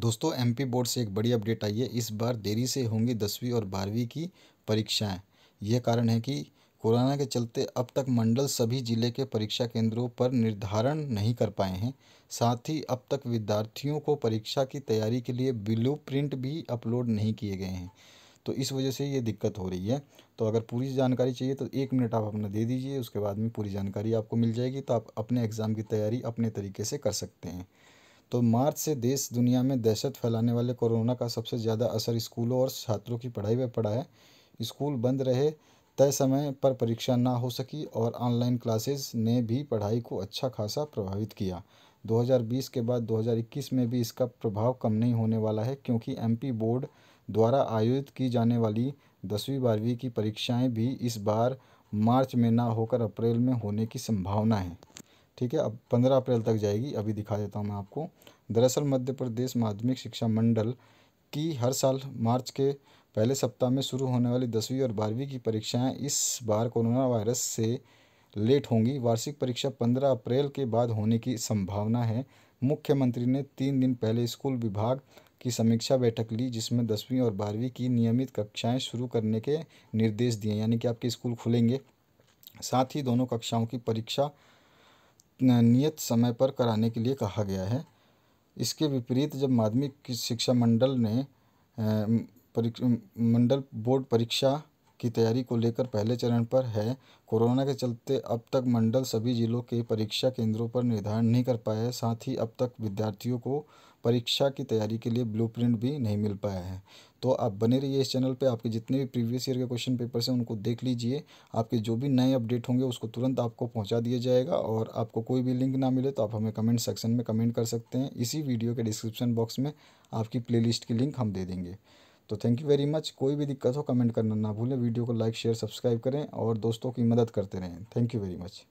दोस्तों MP board से एक बड़ी अपडेट आई है इस बार देरी से होंगी दसवीं और बारहवीं की परीक्षाएं यह कारण है कि कोरोना के चलते अब तक मंडल सभी जिले के परीक्षा केंद्रों पर निर्धारण नहीं कर पाए हैं साथ ही अब तक विद्यार्थियों को परीक्षा की तैयारी के लिए ब्लू प्रिंट भी अपलोड नहीं किए गए हैं तो इस वजह से ये दिक्कत हो रही है तो अगर पूरी जानकारी चाहिए तो एक मिनट आप अपना दे दीजिए उसके बाद में पूरी जानकारी आपको मिल जाएगी तो आप अपने एग्ज़ाम की तैयारी अपने तरीके से कर सकते हैं तो मार्च से देश दुनिया में दहशत फैलाने वाले कोरोना का सबसे ज़्यादा असर स्कूलों और छात्रों की पढ़ाई पर पड़ा है स्कूल बंद रहे तय समय पर परीक्षा ना हो सकी और ऑनलाइन क्लासेस ने भी पढ़ाई को अच्छा खासा प्रभावित किया 2020 के बाद 2021 में भी इसका प्रभाव कम नहीं होने वाला है क्योंकि एमपी बोर्ड द्वारा आयोजित की जाने वाली दसवीं बारहवीं की परीक्षाएं भी इस बार मार्च में ना होकर अप्रैल में होने की संभावना है ठीक है अब पंद्रह अप्रैल तक जाएगी अभी दिखा देता हूँ मैं आपको दरअसल मध्य प्रदेश माध्यमिक शिक्षा मंडल की हर साल मार्च के पहले सप्ताह में शुरू होने वाली दसवीं और बारहवीं की परीक्षाएं इस बार कोरोना वायरस से लेट होंगी वार्षिक परीक्षा पंद्रह अप्रैल के बाद होने की संभावना है मुख्यमंत्री ने तीन दिन पहले स्कूल विभाग की समीक्षा बैठक ली जिसमें दसवीं और बारहवीं की नियमित कक्षाएं शुरू करने के निर्देश दिए यानी कि आपके स्कूल खुलेंगे साथ ही दोनों कक्षाओं की परीक्षा नियत समय पर कराने के लिए कहा गया है इसके विपरीत जब माध्यमिक शिक्षा मंडल ने मंडल बोर्ड परीक्षा की तैयारी को लेकर पहले चरण पर है कोरोना के चलते अब तक मंडल सभी जिलों के परीक्षा केंद्रों पर निर्धारण नहीं कर पाया है साथ ही अब तक विद्यार्थियों को परीक्षा की तैयारी के लिए ब्लूप्रिंट भी नहीं मिल पाया है तो आप बने रहिए इस चैनल पे आपके जितने भी प्रीवियस ईयर के क्वेश्चन पेपर्स हैं उनको देख लीजिए आपके जो भी नए अपडेट होंगे उसको तुरंत आपको पहुंचा दिया जाएगा और आपको कोई भी लिंक ना मिले तो आप हमें कमेंट सेक्शन में कमेंट कर सकते हैं इसी वीडियो के डिस्क्रिप्शन बॉक्स में आपकी प्ले की लिंक हम दे देंगे तो थैंक यू वेरी मच कोई भी दिक्कत हो कमेंट करना ना भूलें वीडियो को लाइक शेयर सब्सक्राइब करें और दोस्तों की मदद करते रहें थैंक यू वेरी मच